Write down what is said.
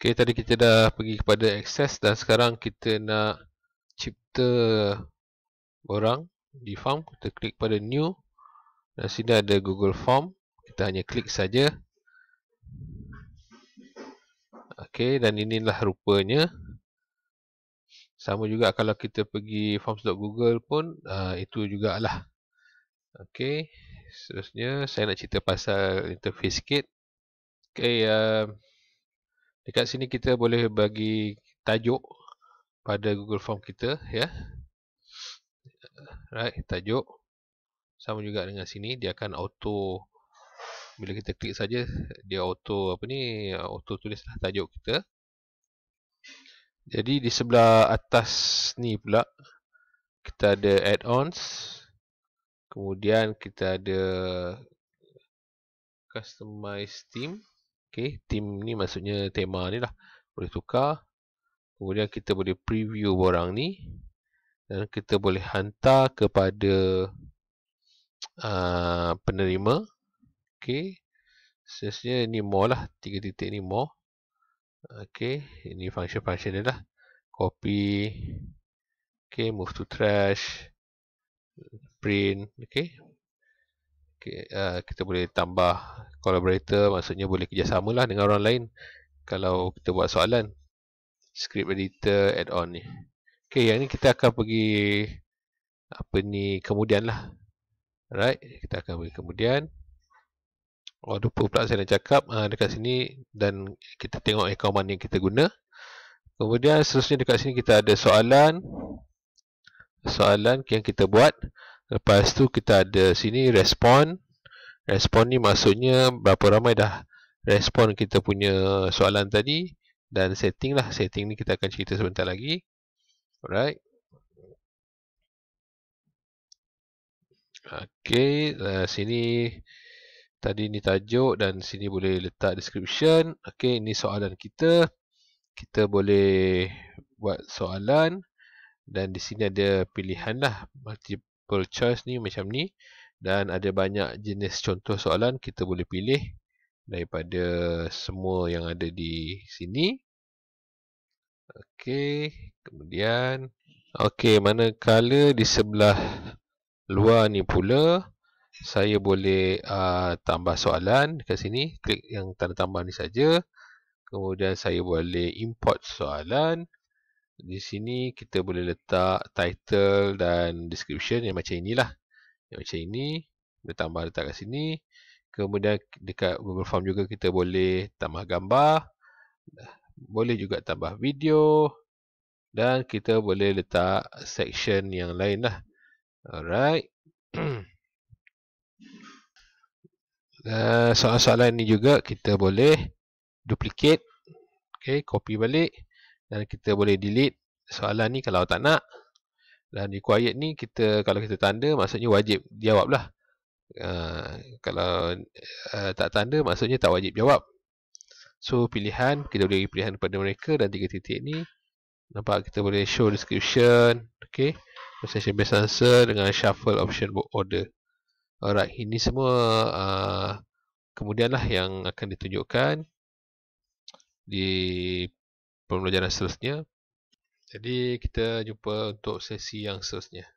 Ok, tadi kita dah pergi kepada access dan sekarang kita nak cipta orang di form. Kita klik pada new dan sini ada google form. Kita hanya klik saja. Ok, dan inilah rupanya. Sama juga kalau kita pergi forms.google pun, uh, itu lah. Ok, seterusnya saya nak cerita pasal interface sikit. Ok, uh, Dekat sini kita boleh bagi tajuk pada Google Form kita ya. Right, tajuk. Sama juga dengan sini dia akan auto bila kita klik saja dia auto apa ni auto tulislah tajuk kita. Jadi di sebelah atas ni pula kita ada add-ons. Kemudian kita ada customize theme Okay, team ni maksudnya tema ni lah. Boleh tukar. Kemudian kita boleh preview borang ni. Dan kita boleh hantar kepada uh, penerima. Okay. Sebenarnya ni more lah. Tiga titik ni more. Okay. Ini function-function ni lah. Copy. Okay. Move to trash. Print. Okay. okay uh, ah, kita boleh tambah collaborator maksudnya boleh kerjasama lah dengan orang lain kalau kita buat soalan script editor add-on ni ok yang ni kita akan pergi apa ni kemudian lah alright kita akan pergi kemudian oh lupa pula saya nak cakap uh, dekat sini dan kita tengok account mana yang kita guna kemudian seterusnya dekat sini kita ada soalan soalan yang kita buat lepas tu kita ada sini respond Respon ni maksudnya berapa ramai dah respon kita punya soalan tadi dan setting lah. Setting ni kita akan cerita sebentar lagi. Alright. Okay, uh, eh, sini tadi ni tajuk dan sini boleh letak description. Okay, ni soalan kita. Kita boleh buat soalan dan di sini ada pilihan lah. Multiple choice ni macam ni dan ada banyak jenis contoh soalan kita boleh pilih daripada semua yang ada di sini okey kemudian okey manakala di sebelah luar ni pula saya boleh uh, tambah soalan dekat sini klik yang tanda tambah ni saja kemudian saya boleh import soalan di sini kita boleh letak title dan description yang macam inilah yang macam ini kita tambah letak kat sini kemudian dekat Google Form juga kita boleh tambah gambar boleh juga tambah video dan kita boleh letak section yang lain lah alright soalan-soalan ni juga kita boleh duplicate okay, copy balik dan kita boleh delete soalan ni kalau tak nak dan required ni kita kalau kita tanda maksudnya wajib jawablah. Uh, ah, kalau uh, tak tanda maksudnya tak wajib jawab. So pilihan kita boleh pilihan kepada mereka dan tiga titik ni nampak kita boleh show description, okey. Session based answer dengan shuffle option book order. Alright, ini semua uh, kemudianlah yang akan ditunjukkan di pembelajaran seterusnya. Jadi kita jumpa untuk sesi yang seterusnya.